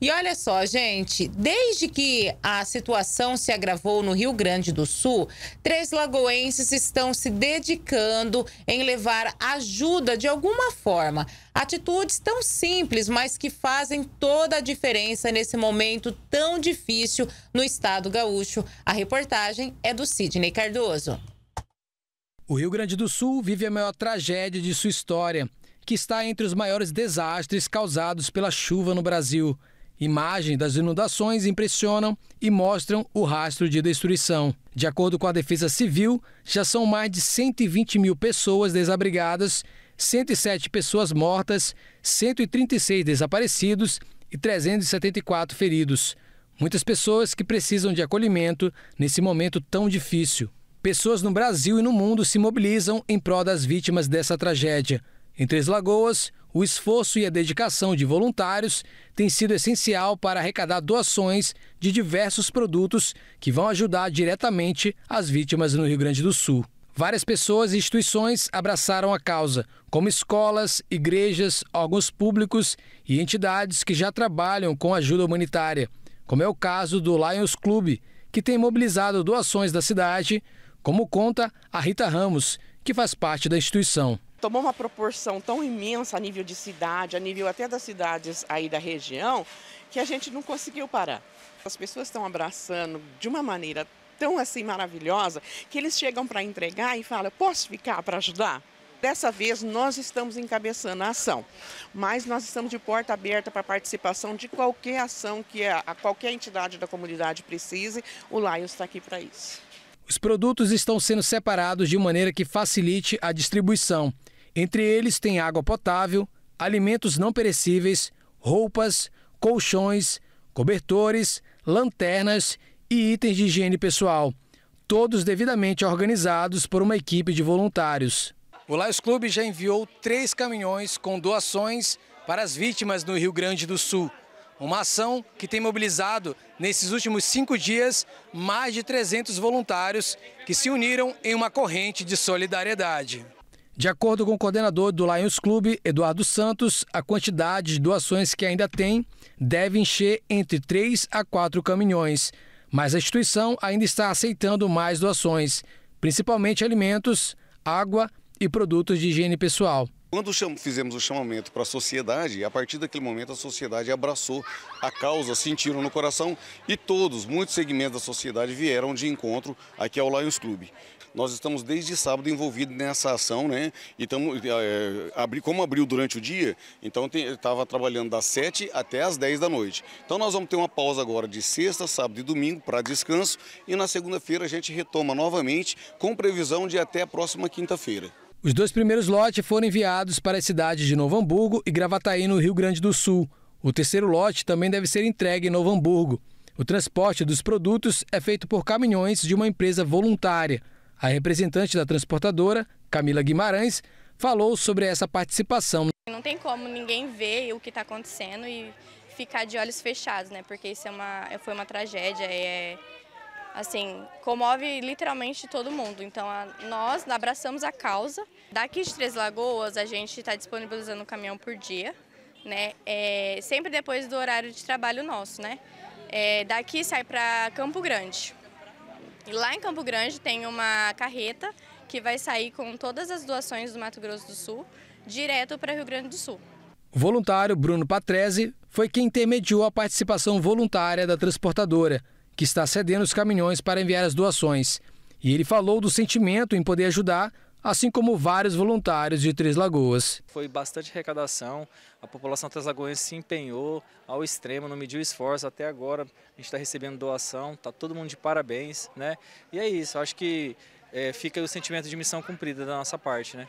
E olha só, gente, desde que a situação se agravou no Rio Grande do Sul, três lagoenses estão se dedicando em levar ajuda de alguma forma. Atitudes tão simples, mas que fazem toda a diferença nesse momento tão difícil no estado gaúcho. A reportagem é do Sidney Cardoso. O Rio Grande do Sul vive a maior tragédia de sua história, que está entre os maiores desastres causados pela chuva no Brasil. Imagens das inundações impressionam e mostram o rastro de destruição. De acordo com a Defesa Civil, já são mais de 120 mil pessoas desabrigadas, 107 pessoas mortas, 136 desaparecidos e 374 feridos. Muitas pessoas que precisam de acolhimento nesse momento tão difícil. Pessoas no Brasil e no mundo se mobilizam em prol das vítimas dessa tragédia. Em Três Lagoas, o esforço e a dedicação de voluntários têm sido essencial para arrecadar doações de diversos produtos que vão ajudar diretamente as vítimas no Rio Grande do Sul. Várias pessoas e instituições abraçaram a causa, como escolas, igrejas, órgãos públicos e entidades que já trabalham com ajuda humanitária, como é o caso do Lions Club, que tem mobilizado doações da cidade, como conta a Rita Ramos, que faz parte da instituição tomou uma proporção tão imensa a nível de cidade, a nível até das cidades aí da região, que a gente não conseguiu parar. As pessoas estão abraçando de uma maneira tão assim maravilhosa que eles chegam para entregar e falam: posso ficar para ajudar? Dessa vez nós estamos encabeçando a ação, mas nós estamos de porta aberta para a participação de qualquer ação que a, a qualquer entidade da comunidade precise. O Lions está aqui para isso. Os produtos estão sendo separados de maneira que facilite a distribuição. Entre eles tem água potável, alimentos não perecíveis, roupas, colchões, cobertores, lanternas e itens de higiene pessoal, todos devidamente organizados por uma equipe de voluntários. O Laios Clube já enviou três caminhões com doações para as vítimas no Rio Grande do Sul. Uma ação que tem mobilizado, nesses últimos cinco dias, mais de 300 voluntários que se uniram em uma corrente de solidariedade. De acordo com o coordenador do Lions Club, Eduardo Santos, a quantidade de doações que ainda tem deve encher entre 3 a 4 caminhões. Mas a instituição ainda está aceitando mais doações, principalmente alimentos, água e produtos de higiene pessoal. Quando fizemos o chamamento para a sociedade, a partir daquele momento a sociedade abraçou a causa, sentiram no coração e todos, muitos segmentos da sociedade vieram de encontro aqui ao Lions Club. Nós estamos desde sábado envolvidos nessa ação, né? E tamo, é, abri, como abriu durante o dia, então estava trabalhando das 7 até as 10 da noite. Então nós vamos ter uma pausa agora de sexta, sábado e domingo para descanso e na segunda-feira a gente retoma novamente com previsão de até a próxima quinta-feira. Os dois primeiros lotes foram enviados para as cidades de Novo Hamburgo e Gravataí, no Rio Grande do Sul. O terceiro lote também deve ser entregue em Novo Hamburgo. O transporte dos produtos é feito por caminhões de uma empresa voluntária. A representante da transportadora, Camila Guimarães, falou sobre essa participação. Não tem como ninguém ver o que está acontecendo e ficar de olhos fechados, né? Porque isso é uma, foi uma tragédia, é, assim, comove literalmente todo mundo. Então, a, nós abraçamos a causa. Daqui de Três Lagoas, a gente está disponibilizando um caminhão por dia, né? É, sempre depois do horário de trabalho nosso, né? É, daqui sai para Campo Grande. E lá em Campo Grande tem uma carreta que vai sair com todas as doações do Mato Grosso do Sul direto para Rio Grande do Sul. O voluntário Bruno Patrese foi quem intermediou a participação voluntária da transportadora que está cedendo os caminhões para enviar as doações. E ele falou do sentimento em poder ajudar, assim como vários voluntários de Três Lagoas. Foi bastante arrecadação, a população Lagoas se empenhou ao extremo, não mediu esforço, até agora a gente está recebendo doação, está todo mundo de parabéns, né? E é isso, acho que é, fica o sentimento de missão cumprida da nossa parte, né?